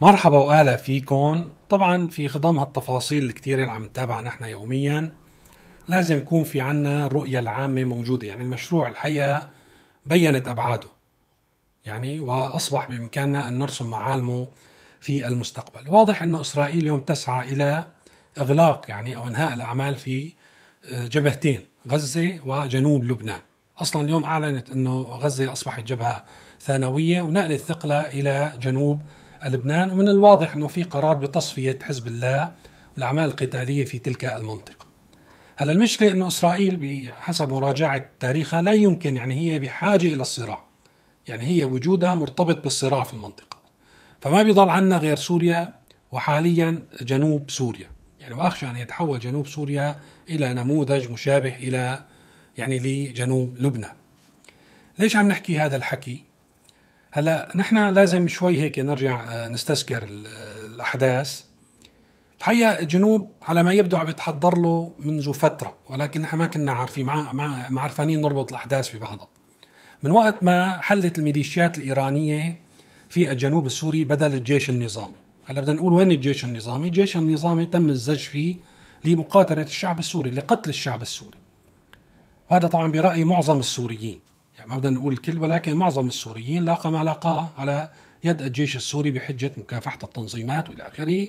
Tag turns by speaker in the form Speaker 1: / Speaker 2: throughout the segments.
Speaker 1: مرحبا واهلا فيكم طبعا في خضم هالتفاصيل الكتير اللي عم نتابعها نحن يوميا لازم يكون في عنا الرؤية العامة موجودة يعني المشروع الحقيقة بينت أبعاده يعني وأصبح بإمكاننا أن نرسم معالمه في المستقبل واضح أن إسرائيل اليوم تسعى إلى إغلاق يعني أو إنهاء الأعمال في آه، جبهتين غزة وجنوب لبنان أصلا اليوم أعلنت أنه غزة أصبحت جبهة ثانوية ونقلت ثقلها إلى جنوب لبنان ومن الواضح أنه في قرار بتصفية حزب الله والأعمال القتالية في تلك المنطقة هلا المشكلة أنه إسرائيل بحسب مراجعة تاريخها لا يمكن يعني هي بحاجة إلى الصراع يعني هي وجودها مرتبط بالصراع في المنطقة فما بيضل عنا غير سوريا وحاليا جنوب سوريا يعني وأخشى أن يتحول جنوب سوريا إلى نموذج مشابه إلى يعني لجنوب لبنان ليش عم نحكي هذا الحكي؟ هلا نحن لازم شوي هيك نرجع آه، نستذكر الاحداث الحقيقه الجنوب على ما يبدو عم يتحضر له منذ فتره ولكن نحن ما كنا عارفين مع ما عرفانين نربط الاحداث ببعضها من وقت ما حلت الميليشيات الايرانيه في الجنوب السوري بدل الجيش النظامي هلا بدنا نقول وين الجيش النظامي الجيش النظامي تم الزج فيه لمقاتله الشعب السوري لقتل الشعب السوري وهذا طبعا براي معظم السوريين يعني ما بدنا نقول الكل ولكن معظم السوريين لاقى ما لاقاه على يد الجيش السوري بحجة مكافحة التنظيمات وإلى آخره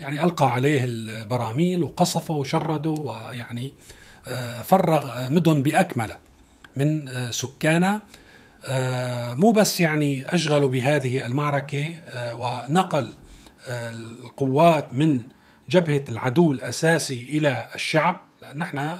Speaker 1: يعني ألقى عليه البراميل وقصفه وشرده ويعني آه، فرغ مدن بأكمله من آه، سكانها آه، مو بس يعني أشغلوا بهذه المعركة ونقل القوات من جبهة العدو الأساسي إلى الشعب نحن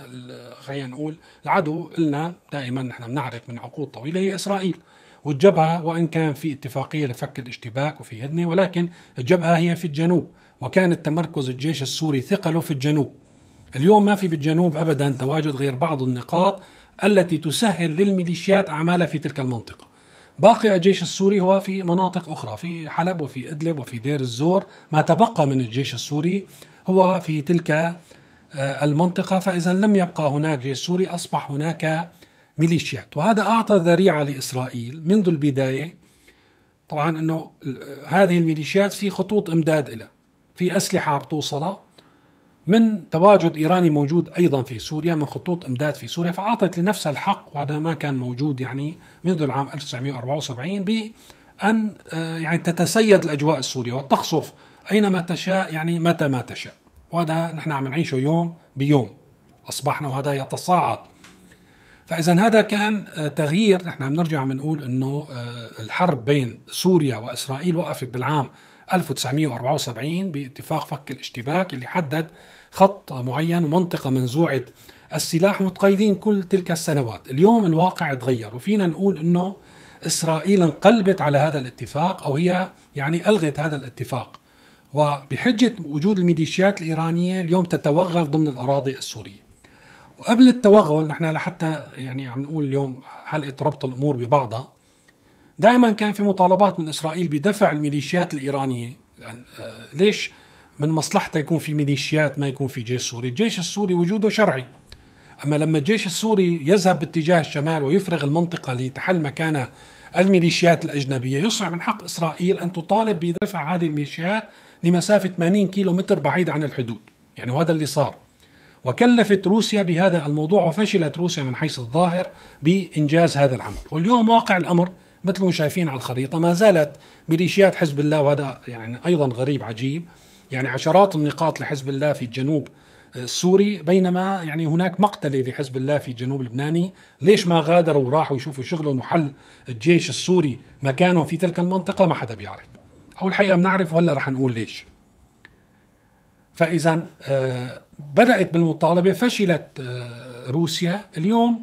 Speaker 1: خلينا نقول العدو لنا دائما نحن بنعرف من عقود طويله هي اسرائيل والجبهه وان كان في اتفاقيه لفك الاشتباك وفي هدنه ولكن الجبهه هي في الجنوب وكان التمركز الجيش السوري ثقله في الجنوب اليوم ما في بالجنوب ابدا تواجد غير بعض النقاط التي تسهل للميليشيات اعمالها في تلك المنطقه باقي الجيش السوري هو في مناطق أخرى في حلب وفي إدلب وفي دير الزور ما تبقى من الجيش السوري هو في تلك آه، المنطقة فإذا لم يبقى هناك جيش سوري أصبح هناك ميليشيات وهذا أعطى ذريعة لإسرائيل منذ البداية طبعا أنه هذه الميليشيات في خطوط إمداد لها في أسلحة عم توصلها من تواجد إيراني موجود أيضا في سوريا من خطوط إمداد في سوريا فأعطت لنفسها الحق وهذا ما كان موجود يعني منذ العام 1974 بأن آه، يعني تتسيد الأجواء السورية وتقصف أينما تشاء يعني متى ما تشاء وهذا نحن عم نعيشه يوم بيوم اصبحنا وهذا يتصاعد فاذا هذا كان آه، تغيير نحن عم نرجع بنقول انه آه، الحرب بين سوريا واسرائيل وقفت بالعام 1974 باتفاق فك الاشتباك اللي حدد خط معين ومنطقه منزوعه السلاح متقيدين كل تلك السنوات اليوم الواقع تغير وفينا نقول انه اسرائيل انقلبت على هذا الاتفاق او هي يعني الغت هذا الاتفاق وبحجة وجود الميليشيات الإيرانية اليوم تتوغل ضمن الأراضي السورية وقبل التوغل نحن لحتى يعني عم نقول اليوم حلقة ربط الأمور ببعضها دائما كان في مطالبات من إسرائيل بدفع الميليشيات الإيرانية يعني آه، ليش من مصلحتها يكون في ميليشيات ما يكون في جيش سوري الجيش السوري وجوده شرعي أما لما الجيش السوري يذهب باتجاه الشمال ويفرغ المنطقة لتحل مكانها الميليشيات الأجنبية يصعب من حق إسرائيل أن تطالب بدفع هذه الميليشيات لمسافة 80 كيلو متر بعيد عن الحدود يعني وهذا اللي صار وكلفت روسيا بهذا الموضوع وفشلت روسيا من حيث الظاهر بإنجاز هذا العمل واليوم واقع الأمر مثل ما شايفين على الخريطة ما زالت ميليشيات حزب الله وهذا يعني أيضا غريب عجيب يعني عشرات النقاط لحزب الله في الجنوب آه، السوري بينما يعني هناك مقتله لحزب الله في الجنوب اللبناني ليش ما غادروا وراحوا يشوفوا شغلهم وحل الجيش السوري مكانهم في تلك المنطقه ما حدا بيعرف هو الحقيقه بنعرف ولا رح نقول ليش فاذا آه، بدات بالمطالبه فشلت آه، روسيا اليوم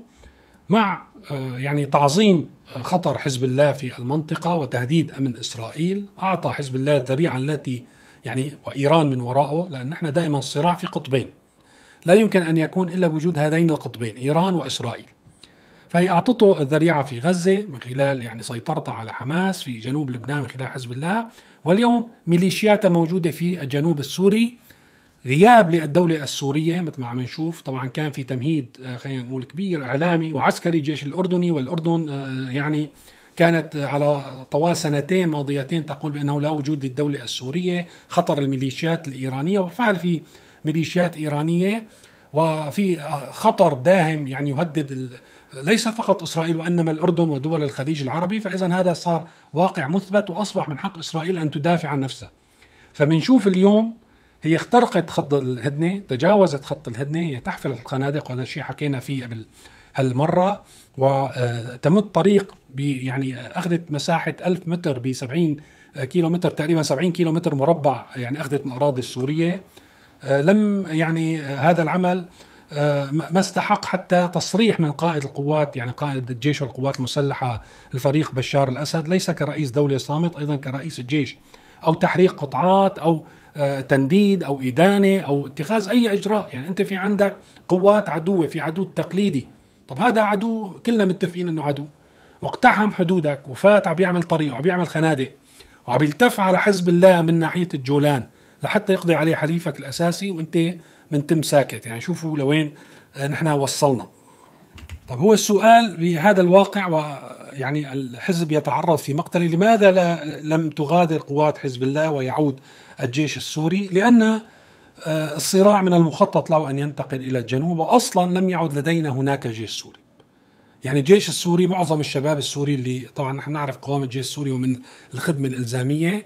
Speaker 1: مع آه، يعني تعظيم خطر حزب الله في المنطقه وتهديد امن اسرائيل اعطى حزب الله الذريعه التي يعني وايران من وراءه لان نحن دائما الصراع في قطبين لا يمكن ان يكون الا بوجود هذين القطبين ايران واسرائيل فهي أعطته الذريعة في غزة من خلال يعني سيطرتها على حماس في جنوب لبنان من خلال حزب الله واليوم ميليشياتها موجودة في الجنوب السوري غياب للدولة السورية مثل ما عم نشوف طبعا كان في تمهيد آه، خلينا نقول كبير إعلامي وعسكري الجيش الأردني والأردن آه، يعني كانت آه، على طوال سنتين ماضيتين تقول بأنه لا وجود للدولة السورية خطر الميليشيات الإيرانية وفعل في ميليشيات إيرانية وفي خطر داهم يعني يهدد ليس فقط اسرائيل وانما الاردن ودول الخليج العربي فاذا هذا صار واقع مثبت واصبح من حق اسرائيل ان تدافع عن نفسها فبنشوف اليوم هي اخترقت خط الهدنه تجاوزت خط الهدنه هي تحفل الخنادق وهذا الشيء حكينا فيه قبل هالمره وتمد آه، طريق يعني اخذت مساحه 1000 متر ب 70 كيلو متر تقريبا 70 كيلو متر مربع يعني اخذت من الاراضي السوريه آه، لم يعني آه، هذا العمل آه، ما استحق حتى تصريح من قائد القوات يعني قائد الجيش والقوات المسلحه الفريق بشار الاسد ليس كرئيس دوله صامت ايضا كرئيس الجيش او تحريق قطعات او آه، تنديد او ادانه او اتخاذ اي اجراء يعني انت في عندك قوات عدوه في عدو تقليدي طب هذا عدو كلنا متفقين انه عدو واقتحم حدودك وفات عم بيعمل طريق وعم بيعمل خنادق وعم يلتف على حزب الله من ناحيه الجولان لحتى يقضي عليه حليفك الاساسي وانت من تم ساكت يعني شوفوا لوين نحن وصلنا طب هو السؤال بهذا الواقع ويعني الحزب يتعرض في مقتله لماذا لا لم تغادر قوات حزب الله ويعود الجيش السوري لأن آه، الصراع من المخطط له أن ينتقل إلى الجنوب وأصلا لم يعد لدينا هناك جيش سوري يعني الجيش السوري معظم الشباب السوري اللي طبعا نحن نعرف قوام الجيش السوري ومن الخدمة الإلزامية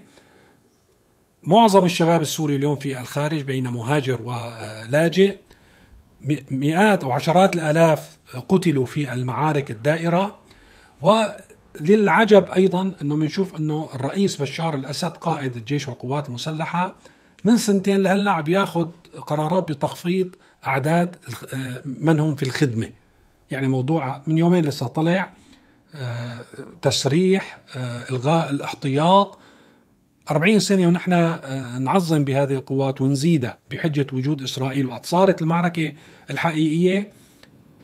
Speaker 1: معظم الشباب السوري اليوم في الخارج بين مهاجر ولاجئ مئات او عشرات الالاف قتلوا في المعارك الدائره وللعجب ايضا انه بنشوف انه الرئيس بشار الاسد قائد الجيش والقوات المسلحه من سنتين لهلا عم ياخذ قرارات بتخفيض اعداد من هم في الخدمه يعني موضوع من يومين لسه طلع آه، تسريح آه، الغاء الاحتياط 40 سنة ونحن آه، نعظم بهذه القوات ونزيدها بحجة وجود إسرائيل وقت صارت المعركة الحقيقية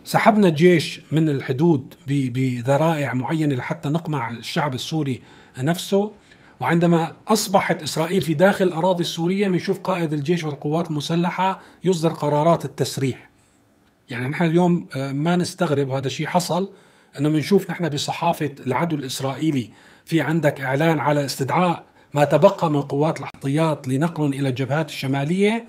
Speaker 1: سحبنا الجيش من الحدود بذرائع معينة لحتى نقمع الشعب السوري نفسه وعندما أصبحت إسرائيل في داخل الأراضي السورية بنشوف قائد الجيش والقوات المسلحة يصدر قرارات التسريح يعني نحن اليوم آه، ما نستغرب وهذا الشيء حصل انه بنشوف نحن بصحافه العدو الاسرائيلي في عندك اعلان على استدعاء ما تبقى من قوات الاحتياط لنقل إلى الجبهات الشمالية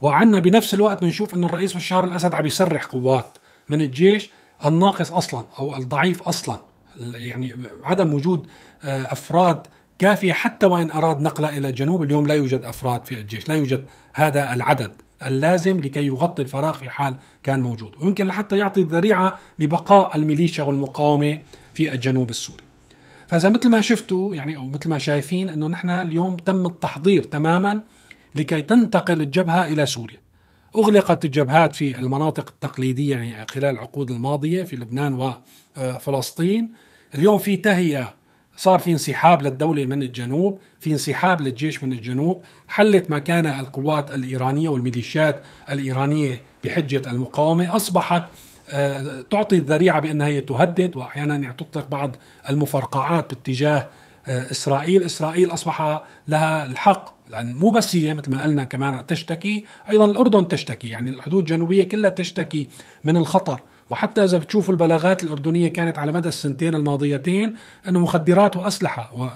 Speaker 1: وعنا بنفس الوقت بنشوف أن الرئيس بشار الأسد عم يسرح قوات من الجيش الناقص أصلا أو الضعيف أصلا يعني عدم وجود آه، أفراد كافية حتى وإن أراد نقلها إلى الجنوب اليوم لا يوجد أفراد في الجيش لا يوجد هذا العدد اللازم لكي يغطي الفراغ في حال كان موجود ويمكن لحتى يعطي ذريعة لبقاء الميليشيا والمقاومة في الجنوب السوري فاذا مثل ما شفتوا يعني او مثل ما شايفين انه نحن اليوم تم التحضير تماما لكي تنتقل الجبهه الى سوريا. اغلقت الجبهات في المناطق التقليديه يعني خلال العقود الماضيه في لبنان وفلسطين. اليوم في تهيئه صار في انسحاب للدوله من الجنوب، في انسحاب للجيش من الجنوب، حلت مكانها القوات الايرانيه والميليشيات الايرانيه بحجه المقاومه، اصبحت آه، تعطي الذريعه بانها هي تهدد واحيانا تطلق بعض المفرقعات باتجاه آه، اسرائيل، اسرائيل اصبح لها الحق لان مو بس هي مثل ما قلنا كمان تشتكي، ايضا الاردن تشتكي، يعني الحدود الجنوبيه كلها تشتكي من الخطر، وحتى اذا بتشوف البلاغات الاردنيه كانت على مدى السنتين الماضيتين انه مخدرات واسلحه و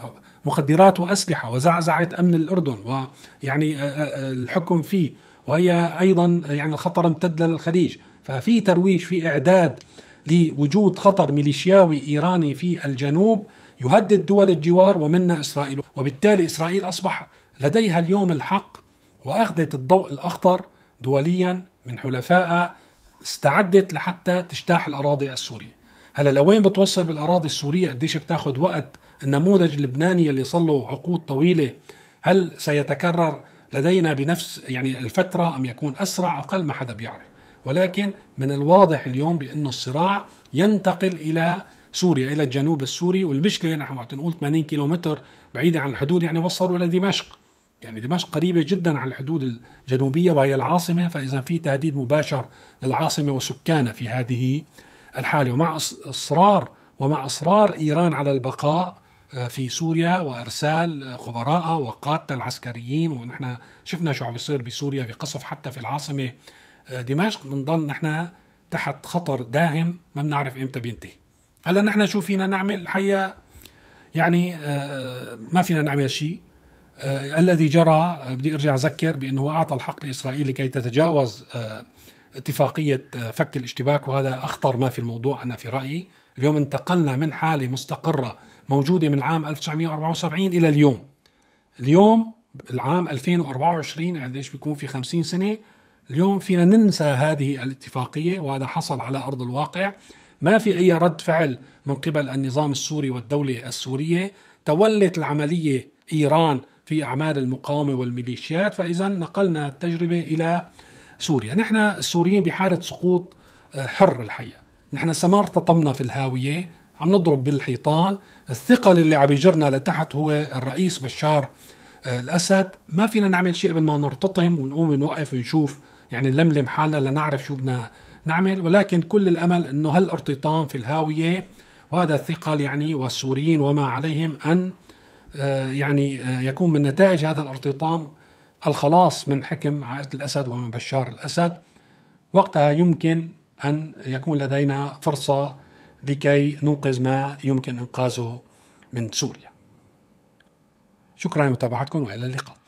Speaker 1: مخدرات واسلحه وزعزعه امن الاردن ويعني آه، الحكم فيه وهي ايضا يعني الخطر امتد للخليج ففي ترويج في إعداد لوجود خطر ميليشياوي إيراني في الجنوب يهدد دول الجوار ومنها إسرائيل وبالتالي إسرائيل أصبح لديها اليوم الحق وأخذت الضوء الأخضر دوليا من حلفائها استعدت لحتى تجتاح الأراضي السورية هلا لوين بتوصل بالأراضي السورية قديش بتاخذ وقت النموذج اللبناني اللي صار له عقود طويلة هل سيتكرر لدينا بنفس يعني الفترة أم يكون أسرع أقل ما حدا بيعرف ولكن من الواضح اليوم بأن الصراع ينتقل إلى سوريا إلى الجنوب السوري والمشكلة نحن وقت نقول 80 كيلومتر بعيدة عن الحدود يعني وصلوا إلى دمشق يعني دمشق قريبة جدا على الحدود الجنوبية وهي العاصمة فإذا في تهديد مباشر للعاصمة وسكانها في هذه الحالة ومع إصرار ومع إصرار إيران على البقاء آه، في سوريا وارسال خبراء وقاده العسكريين ونحن شفنا شو عم بيصير بسوريا بقصف حتى في العاصمه آه، دمشق بنضل نحن تحت خطر داهم ما بنعرف امتى بينتهي هلا نحن شو فينا نعمل الحقيقه يعني آه، ما فينا نعمل شيء آه، الذي جرى بدي ارجع اذكر بانه اعطى الحق لاسرائيل لكي تتجاوز اتفاقيه فك الاشتباك وهذا اخطر ما في الموضوع انا في رايي اليوم انتقلنا من حاله مستقره موجوده من عام 1974 الى اليوم اليوم العام 2024 قديش يعني بيكون في 50 سنه اليوم فينا ننسى هذه الاتفاقية وهذا حصل على أرض الواقع ما في أي رد فعل من قبل النظام السوري والدولة السورية تولت العملية إيران في أعمال المقاومة والميليشيات فإذا نقلنا التجربة إلى سوريا نحن السوريين بحالة سقوط آه، حر الحقيقة نحن سمار تطمنا في الهاوية عم نضرب بالحيطان الثقل اللي عم يجرنا لتحت هو الرئيس بشار آه، الأسد ما فينا نعمل شيء قبل ما نرتطم ونقوم نوقف ونشوف يعني نلملم حالنا لنعرف شو بدنا نعمل ولكن كل الامل انه هالارتطام في الهاويه وهذا الثقل يعني والسوريين وما عليهم ان آه، يعني آه، يكون من نتائج هذا الارتطام الخلاص من حكم عائله الاسد ومن بشار الاسد وقتها يمكن ان يكون لدينا فرصه لكي ننقذ ما يمكن انقاذه من سوريا شكرا لمتابعتكم والى اللقاء